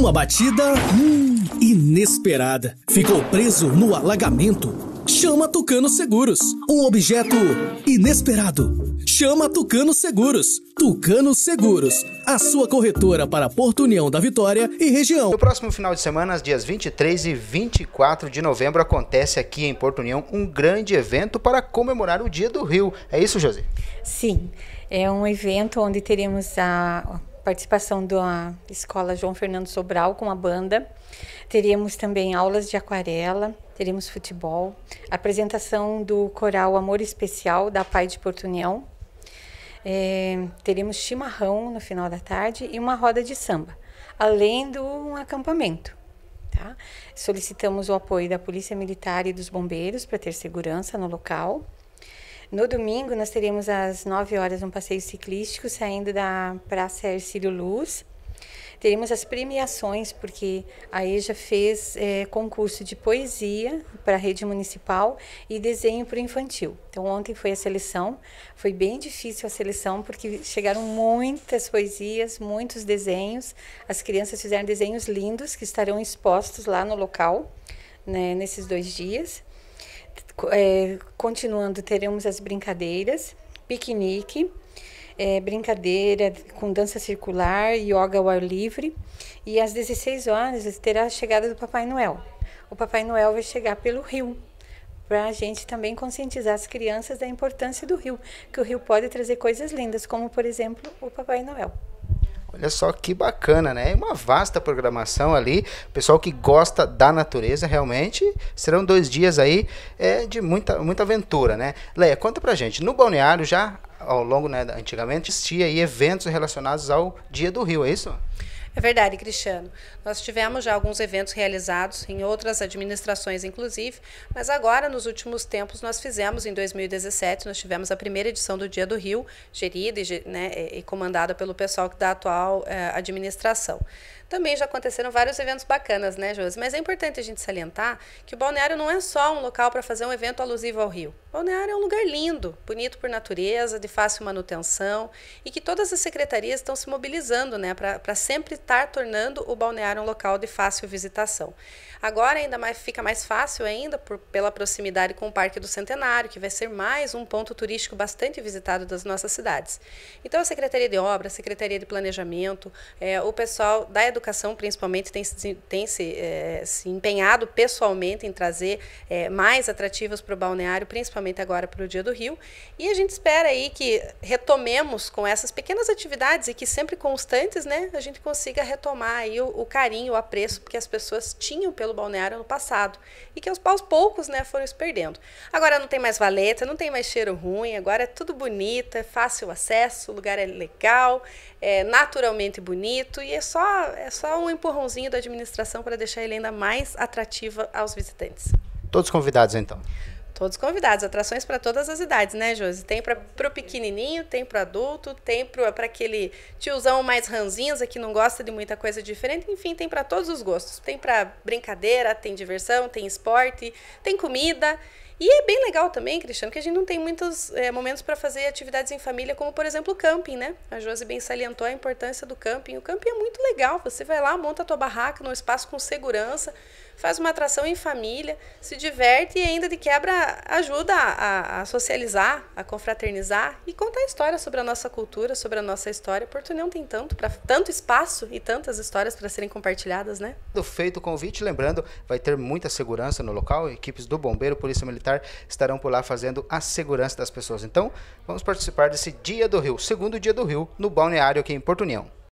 Uma batida hum, inesperada. Ficou preso no alagamento. Chama Tucano Seguros. Um objeto inesperado. Chama Tucano Seguros. Tucano Seguros, a sua corretora para Porto União da Vitória e região. No próximo final de semana, dias 23 e 24 de novembro, acontece aqui em Porto União um grande evento para comemorar o Dia do Rio. É isso, José? Sim. É um evento onde teremos a participação da escola João Fernando Sobral com a banda. Teríamos também aulas de aquarela, teríamos futebol, apresentação do coral Amor Especial da Pai de Porto União. É, teríamos chimarrão no final da tarde e uma roda de samba, além do um acampamento. Tá? Solicitamos o apoio da Polícia Militar e dos bombeiros para ter segurança no local. No domingo, nós teremos às 9 horas um passeio ciclístico saindo da Praça Ercílio Luz. Teremos as premiações, porque a EJA fez é, concurso de poesia para a rede municipal e desenho para o infantil. Então, ontem foi a seleção. Foi bem difícil a seleção, porque chegaram muitas poesias, muitos desenhos. As crianças fizeram desenhos lindos que estarão expostos lá no local, né, nesses dois dias é, continuando, teremos as brincadeiras, piquenique, é, brincadeira com dança circular, yoga ao ar livre. E às 16 horas terá a chegada do Papai Noel. O Papai Noel vai chegar pelo rio, para a gente também conscientizar as crianças da importância do rio, que o rio pode trazer coisas lindas, como por exemplo o Papai Noel. Olha só que bacana, né? É uma vasta programação ali. Pessoal que gosta da natureza, realmente. Serão dois dias aí é, de muita, muita aventura, né? Leia, conta pra gente. No balneário, já ao longo, né, antigamente, existia aí eventos relacionados ao Dia do Rio, é isso? Sim. É verdade, Cristiano. Nós tivemos já alguns eventos realizados em outras administrações, inclusive, mas agora, nos últimos tempos, nós fizemos, em 2017, nós tivemos a primeira edição do Dia do Rio, gerida e, né, e comandada pelo pessoal da atual eh, administração. Também já aconteceram vários eventos bacanas, né, Josi? Mas é importante a gente salientar que o balneário não é só um local para fazer um evento alusivo ao rio. O balneário é um lugar lindo, bonito por natureza, de fácil manutenção e que todas as secretarias estão se mobilizando né, para sempre facilitar, tornando o balneário um local de fácil visitação. Agora ainda mais, fica mais fácil ainda por, pela proximidade com o Parque do Centenário, que vai ser mais um ponto turístico bastante visitado das nossas cidades. Então a Secretaria de Obras, a Secretaria de Planejamento, é, o pessoal da educação principalmente tem, tem se, é, se empenhado pessoalmente em trazer é, mais atrativos para o balneário, principalmente agora para o Dia do Rio. E a gente espera aí que retomemos com essas pequenas atividades e que sempre constantes, né, a gente consiga consiga retomar aí o, o carinho, o apreço que as pessoas tinham pelo balneário no passado e que aos, aos poucos né, foram se perdendo. Agora não tem mais valeta, não tem mais cheiro ruim, agora é tudo bonito, é fácil o acesso, o lugar é legal, é naturalmente bonito e é só, é só um empurrãozinho da administração para deixar ele ainda mais atrativa aos visitantes. Todos convidados então. Todos convidados, atrações para todas as idades, né, Josi? Tem para o pequenininho, tem para adulto, tem para é aquele tiozão mais ranzinza que não gosta de muita coisa diferente. Enfim, tem para todos os gostos. Tem para brincadeira, tem diversão, tem esporte, tem comida. E é bem legal também, Cristiano, que a gente não tem muitos é, momentos para fazer atividades em família, como por exemplo o camping, né? A Josi bem salientou a importância do camping. O camping é muito legal. Você vai lá, monta a tua barraca num espaço com segurança, faz uma atração em família, se diverte e ainda de quebra ajuda a, a socializar, a confraternizar e contar histórias sobre a nossa cultura, sobre a nossa história. Porto não tem tanto, pra, tanto espaço e tantas histórias para serem compartilhadas, né? Feito o convite, lembrando, vai ter muita segurança no local, equipes do bombeiro, polícia militar Militar estarão por lá fazendo a segurança das pessoas. Então, vamos participar desse Dia do Rio, segundo Dia do Rio, no balneário aqui em Porto União.